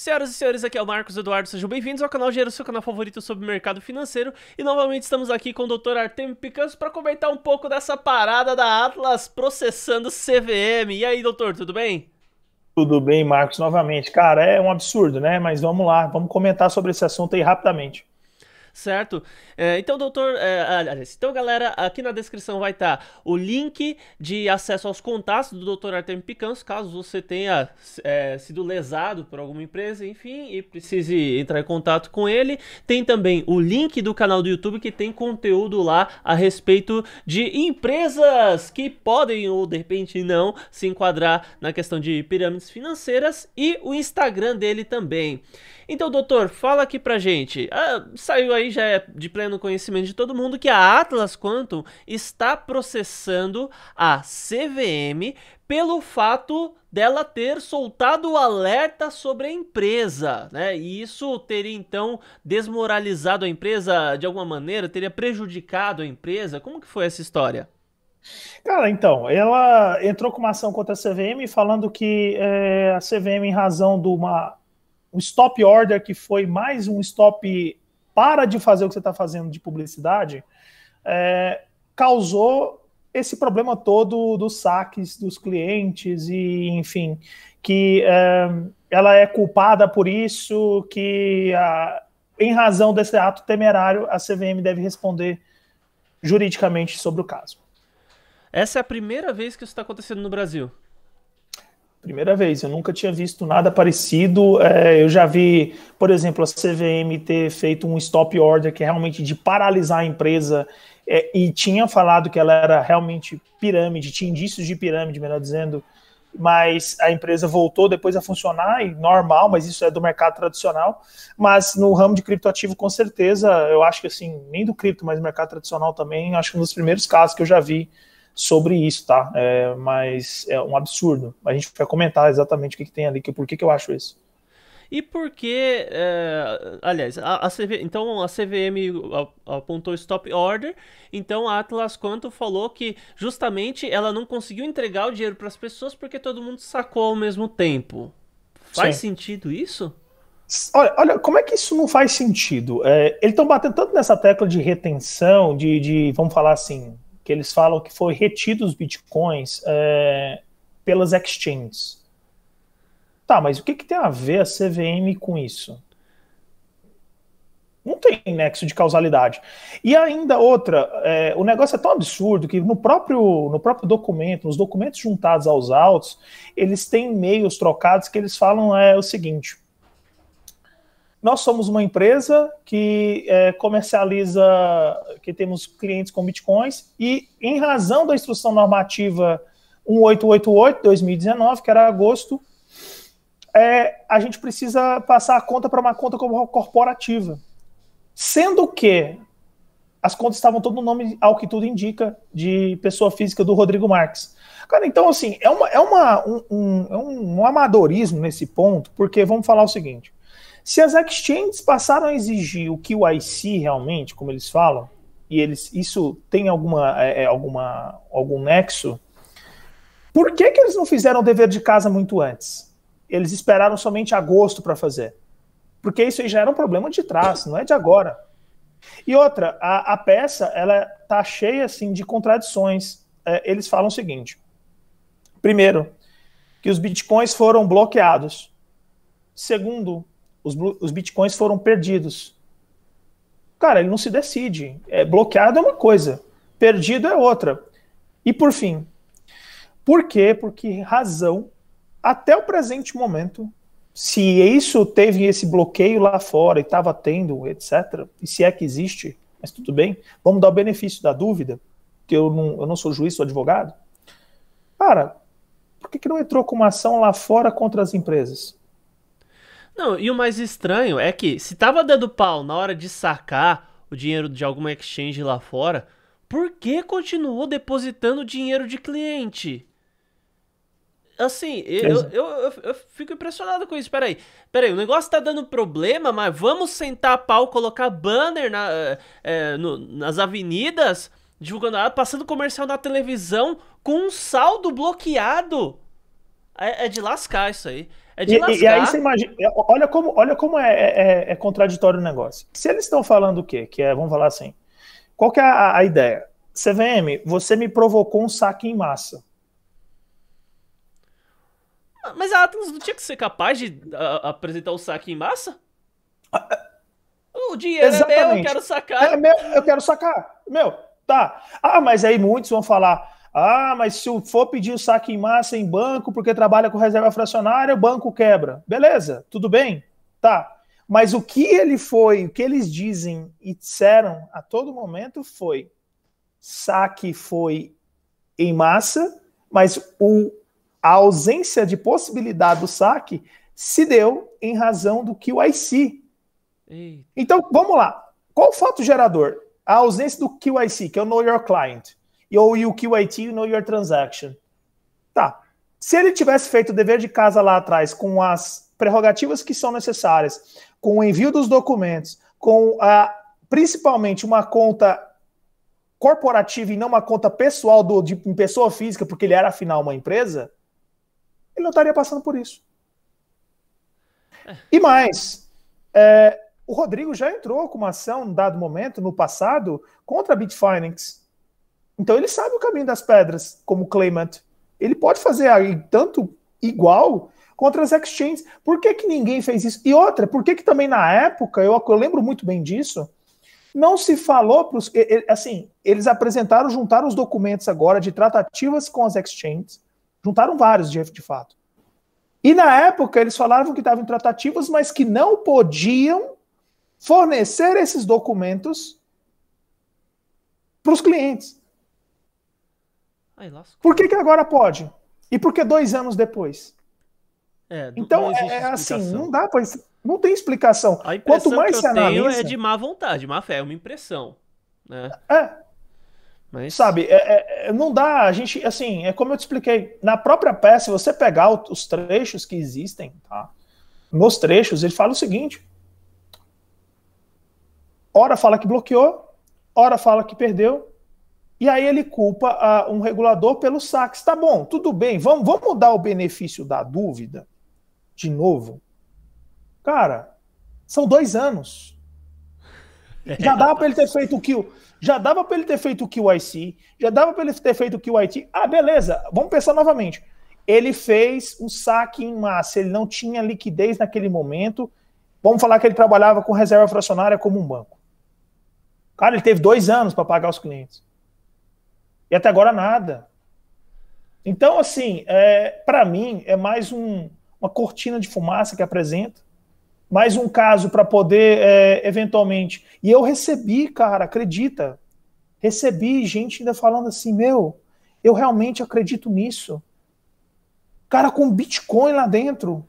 Senhoras e senhores, aqui é o Marcos Eduardo, sejam bem-vindos ao canal Gero, seu canal favorito sobre mercado financeiro. E novamente estamos aqui com o Dr. Artemio Picanso para comentar um pouco dessa parada da Atlas processando CVM. E aí, doutor, tudo bem? Tudo bem, Marcos, novamente. Cara, é um absurdo, né? Mas vamos lá, vamos comentar sobre esse assunto aí rapidamente certo? É, então, doutor, é, então galera, aqui na descrição vai estar tá o link de acesso aos contatos do doutor Artemio Picanso, caso você tenha é, sido lesado por alguma empresa, enfim, e precise entrar em contato com ele. Tem também o link do canal do YouTube que tem conteúdo lá a respeito de empresas que podem ou de repente não se enquadrar na questão de pirâmides financeiras e o Instagram dele também. Então, doutor, fala aqui pra gente. Ah, saiu a aí já é de pleno conhecimento de todo mundo que a Atlas Quantum está processando a CVM pelo fato dela ter soltado o alerta sobre a empresa, né? E isso teria então desmoralizado a empresa de alguma maneira, teria prejudicado a empresa. Como que foi essa história? Cara, então, ela entrou com uma ação contra a CVM falando que é, a CVM, em razão de uma, um stop order que foi mais um stop para de fazer o que você está fazendo de publicidade, é, causou esse problema todo dos saques dos clientes e, enfim, que é, ela é culpada por isso, que a, em razão desse ato temerário, a CVM deve responder juridicamente sobre o caso. Essa é a primeira vez que isso está acontecendo no Brasil. Primeira vez, eu nunca tinha visto nada parecido. É, eu já vi, por exemplo, a CVM ter feito um stop order que é realmente de paralisar a empresa é, e tinha falado que ela era realmente pirâmide, tinha indícios de pirâmide, melhor dizendo, mas a empresa voltou depois a funcionar e normal, mas isso é do mercado tradicional. Mas no ramo de criptoativo, com certeza, eu acho que assim, nem do cripto, mas do mercado tradicional também, acho que um dos primeiros casos que eu já vi sobre isso, tá? É, mas é um absurdo. A gente vai comentar exatamente o que, que tem ali, que, por que, que eu acho isso. E por que, é, aliás, a, a CV, então a CVM apontou stop order, então a Atlas Quanto falou que justamente ela não conseguiu entregar o dinheiro para as pessoas porque todo mundo sacou ao mesmo tempo. Faz Sim. sentido isso? Olha, olha, como é que isso não faz sentido? É, eles estão batendo tanto nessa tecla de retenção, de, de vamos falar assim, que eles falam que foi retido os bitcoins é, pelas exchanges. Tá, mas o que, que tem a ver a CVM com isso? Não tem nexo de causalidade. E ainda outra, é, o negócio é tão absurdo que no próprio, no próprio documento, nos documentos juntados aos autos, eles têm e-mails trocados que eles falam é o seguinte: nós somos uma empresa que é, comercializa, que temos clientes com bitcoins, e em razão da instrução normativa 1888-2019, que era agosto, é, a gente precisa passar a conta para uma conta corporativa. Sendo que as contas estavam todo no nome, ao que tudo indica, de pessoa física do Rodrigo Marques. Cara, então, assim, é, uma, é uma, um, um, é um amadorismo nesse ponto, porque vamos falar o seguinte se as exchanges passaram a exigir o IC realmente, como eles falam, e eles isso tem alguma, é, é, alguma algum nexo, por que, que eles não fizeram o dever de casa muito antes? Eles esperaram somente agosto para fazer. Porque isso aí já era um problema de trás, não é de agora. E outra, a, a peça ela tá cheia assim de contradições. É, eles falam o seguinte: primeiro, que os bitcoins foram bloqueados. Segundo, os, os bitcoins foram perdidos. Cara, ele não se decide. É, bloqueado é uma coisa, perdido é outra. E por fim, por quê? porque que razão, até o presente momento, se isso teve esse bloqueio lá fora e estava tendo, etc., e se é que existe, mas tudo bem, vamos dar o benefício da dúvida, que eu não, eu não sou juiz, sou advogado. Cara, por que, que não entrou com uma ação lá fora contra as empresas? Não, e o mais estranho é que se tava dando pau na hora de sacar o dinheiro de alguma exchange lá fora, por que continuou depositando dinheiro de cliente? Assim, eu, eu, eu, eu fico impressionado com isso. Peraí, peraí, o negócio tá dando problema, mas vamos sentar a pau, colocar banner na, é, no, nas avenidas, divulgando, ah, passando comercial na televisão com um saldo bloqueado. É, é de lascar isso aí. É de e, e aí você imagina, é, olha como, olha como é, é, é, é contraditório o negócio. Se eles estão falando o quê? Que é, vamos falar assim, qual que é a, a ideia? CVM, você me provocou um saque em massa. Ah, mas a Atlas não tinha que ser capaz de a, apresentar o saque em massa? Ah, é. O dinheiro Exatamente. é meu, eu quero sacar. É meu, eu quero sacar. Meu, tá. Ah, mas aí muitos vão falar, ah, mas se for pedir o saque em massa em banco porque trabalha com reserva fracionária, o banco quebra. Beleza, tudo bem? Tá. Mas o que ele foi, o que eles dizem e disseram a todo momento foi: saque foi em massa, mas o, a ausência de possibilidade do saque se deu em razão do QIC. Então, vamos lá. Qual o fato gerador? A ausência do QIC, que é o Know Your Client ou e o QIT, you know your transaction. Tá. Se ele tivesse feito o dever de casa lá atrás com as prerrogativas que são necessárias, com o envio dos documentos, com a principalmente uma conta corporativa e não uma conta pessoal do, de em pessoa física, porque ele era afinal uma empresa, ele não estaria passando por isso. E mais, é, o Rodrigo já entrou com uma ação, num dado momento, no passado, contra a Bitfinex então ele sabe o caminho das pedras, como Claymont, Ele pode fazer aí tanto igual contra as exchanges. Por que, que ninguém fez isso? E outra, por que, que também na época, eu, eu lembro muito bem disso, não se falou para os. Assim, eles apresentaram, juntaram os documentos agora de tratativas com as exchanges, juntaram vários de, de fato. E na época eles falavam que estavam em tratativas, mas que não podiam fornecer esses documentos para os clientes por que, que agora pode? E por que dois anos depois? É, então, é, é, assim, não dá Não tem explicação. A impressão Quanto mais que eu analisa... tenho é de má vontade, má fé, é uma impressão. Né? É. Mas... Sabe, é, é, é, não dá. A gente, assim, é como eu te expliquei, na própria peça, se você pegar os trechos que existem, tá? Nos trechos, ele fala o seguinte: hora fala que bloqueou, hora fala que perdeu, e aí ele culpa ah, um regulador pelo saque. Tá bom, tudo bem, vamos, vamos mudar o benefício da dúvida de novo. Cara, são dois anos. É. Já dava para ele ter feito o kill. Já dava para ele ter feito o QIC, já dava para ele ter feito o QIT. Ah, beleza, vamos pensar novamente. Ele fez um saque em massa, ele não tinha liquidez naquele momento. Vamos falar que ele trabalhava com reserva fracionária como um banco. Cara, ele teve dois anos para pagar os clientes. E até agora nada. Então, assim, é, para mim, é mais um, uma cortina de fumaça que apresenta, mais um caso para poder, é, eventualmente. E eu recebi, cara, acredita, recebi gente ainda falando assim: meu, eu realmente acredito nisso. Cara, com Bitcoin lá dentro.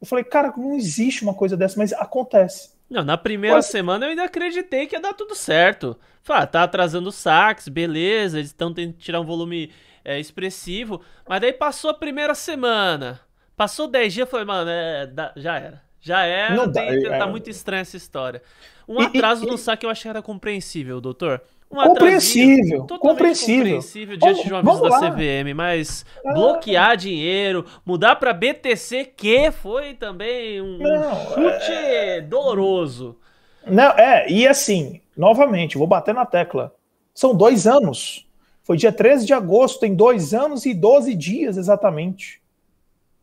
Eu falei, cara, não existe uma coisa dessa, mas acontece. Não, na primeira Quase... semana eu ainda acreditei que ia dar tudo certo. Fala, ah, tá atrasando os saques, beleza, eles estão tentando tirar um volume é, expressivo. Mas daí passou a primeira semana, passou 10 dias, eu falei, mano, é, já era. Já era, Não tem, dá, tá é... muito estranha essa história. Um atraso no saque eu achei que era compreensível, doutor. Um compreensível, compreensível. compreensível diante de um aviso da CVM, mas é. bloquear dinheiro, mudar para BTC, que foi também um, Não, chute é... doloroso. Não, é, e assim, novamente, vou bater na tecla. São dois anos. Foi dia 13 de agosto, tem dois anos e 12 dias exatamente.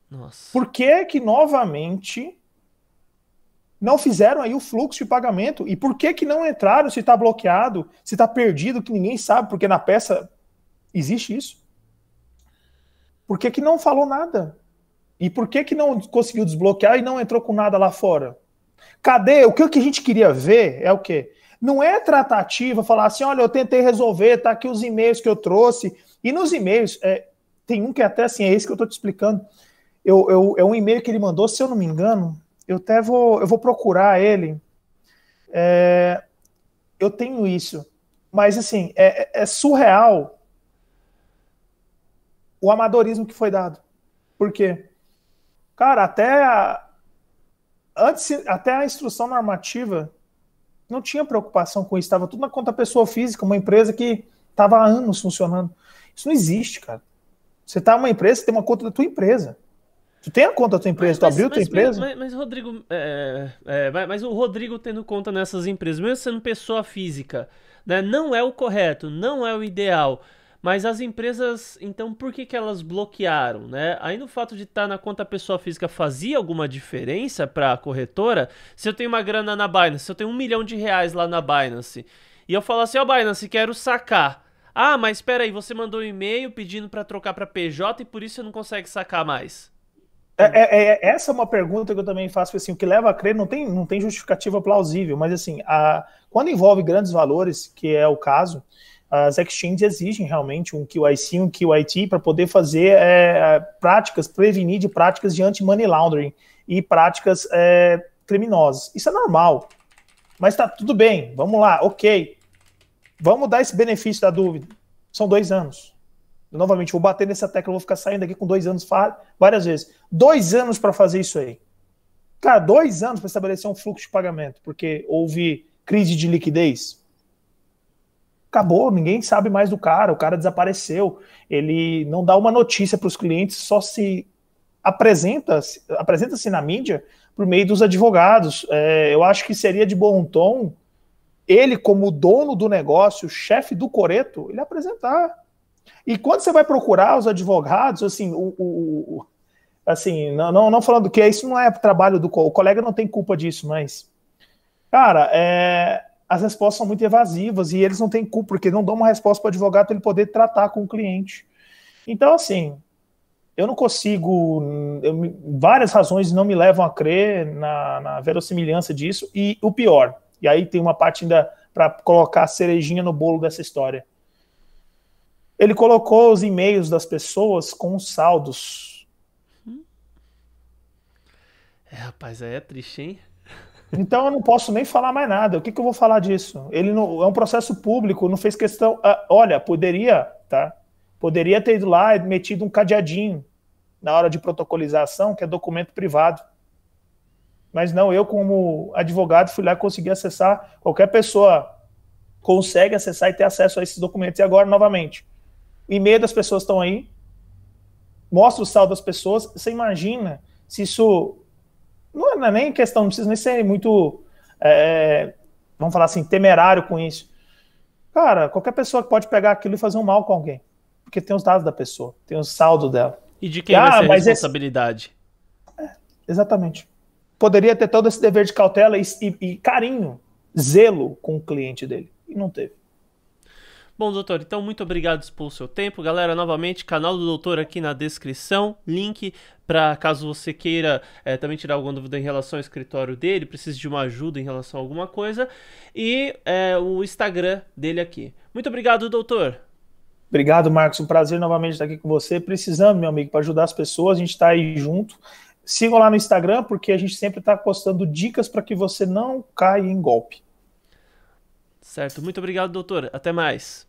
Nossa. Por que que novamente não fizeram aí o fluxo de pagamento. E por que que não entraram se está bloqueado, se está perdido, que ninguém sabe, porque na peça existe isso? Por que que não falou nada? E por que que não conseguiu desbloquear e não entrou com nada lá fora? Cadê? O que, que a gente queria ver é o quê? Não é tratativa falar assim, olha, eu tentei resolver, tá aqui os e-mails que eu trouxe. E nos e-mails, é, tem um que é até assim, é esse que eu estou te explicando. Eu, eu, é um e-mail que ele mandou, se eu não me engano, eu até vou, eu vou procurar ele. É, eu tenho isso. Mas, assim, é, é, é surreal o amadorismo que foi dado. Por quê? Cara, até a, antes, até a instrução normativa não tinha preocupação com isso. Estava tudo na conta pessoa física, uma empresa que estava há anos funcionando. Isso não existe, cara. Você está uma empresa, você tem uma conta da tua empresa. Tu tem a conta da tua empresa, mas, tu abriu mas, tua mas, empresa? Mas, mas Rodrigo, é, é, é mas o Rodrigo tendo conta nessas empresas, mesmo sendo pessoa física, né, não é o correto, não é o ideal. Mas as empresas, então, por que, que elas bloquearam, né? Aí no fato de estar tá na conta pessoa física fazia alguma diferença para a corretora? Se eu tenho uma grana na Binance, se eu tenho um milhão de reais lá na Binance, e eu falar assim, ó oh, Binance, quero sacar. Ah, mas espera aí, você mandou um e-mail pedindo para trocar para PJ e por isso você não consegue sacar mais. É, é, é, essa é uma pergunta que eu também faço, assim, o que leva a crer não tem, não tem justificativa plausível, mas assim, a, quando envolve grandes valores, que é o caso, as exchanges exigem realmente um QIC, um QIT para poder fazer é, é, práticas, prevenir de práticas de anti-money laundering e práticas é, criminosas. Isso é normal, mas está tudo bem, vamos lá, ok. Vamos dar esse benefício da dúvida. São dois anos. Novamente, vou bater nessa tecla, vou ficar saindo aqui com dois anos várias vezes. Dois anos para fazer isso aí. Cara, dois anos para estabelecer um fluxo de pagamento, porque houve crise de liquidez. Acabou, ninguém sabe mais do cara, o cara desapareceu. Ele não dá uma notícia para os clientes, só se apresenta, apresenta-se na mídia por meio dos advogados. É, eu acho que seria de bom tom ele, como dono do negócio, chefe do Coreto, ele apresentar e quando você vai procurar os advogados, assim, o, o, o assim, não, não, não, falando que isso não é trabalho do o colega não tem culpa disso, mas cara, é, as respostas são muito evasivas e eles não têm culpa porque não dão uma resposta para o advogado para ele poder tratar com o cliente. Então, assim, eu não consigo, eu, várias razões não me levam a crer na, na verossimilhança disso e o pior. E aí tem uma parte ainda para colocar a cerejinha no bolo dessa história ele colocou os e-mails das pessoas com os saldos. É, rapaz, aí é triste, hein? Então eu não posso nem falar mais nada. O que, que eu vou falar disso? Ele não é um processo público, não fez questão. Ah, olha, poderia, tá? Poderia ter ido lá e metido um cadeadinho na hora de protocolização, que é documento privado. Mas não, eu como advogado fui lá e consegui acessar. Qualquer pessoa consegue acessar e ter acesso a esses documentos. E agora novamente, o e-mail das pessoas estão aí, mostra o saldo das pessoas. Você imagina se isso. É, não é nem questão, não precisa nem ser muito. É, é vamos falar assim, temerário com isso. Cara, qualquer pessoa pode pegar aquilo e fazer um mal com alguém. Porque tem os dados da pessoa, tem o saldo dela. E de quem e, ah, ser a responsabilidade? Esse... É, exatamente. Poderia ter todo esse dever de cautela e, e, e carinho, zelo com o cliente dele. E não teve. Bom, doutor, então muito obrigado pelo seu tempo. Galera, novamente, canal do doutor aqui na descrição, link para caso você queira é, também tirar alguma dúvida em relação ao escritório dele, precise de uma ajuda em relação a alguma coisa, e é, o Instagram dele aqui. Muito obrigado, doutor. Obrigado, Marcos. Um prazer novamente estar aqui com você. Precisando, meu amigo, para ajudar as pessoas, a gente está aí junto. Sigam lá no Instagram, porque a gente sempre está postando dicas para que você não caia em golpe. Certo, muito obrigado, doutor. Até mais.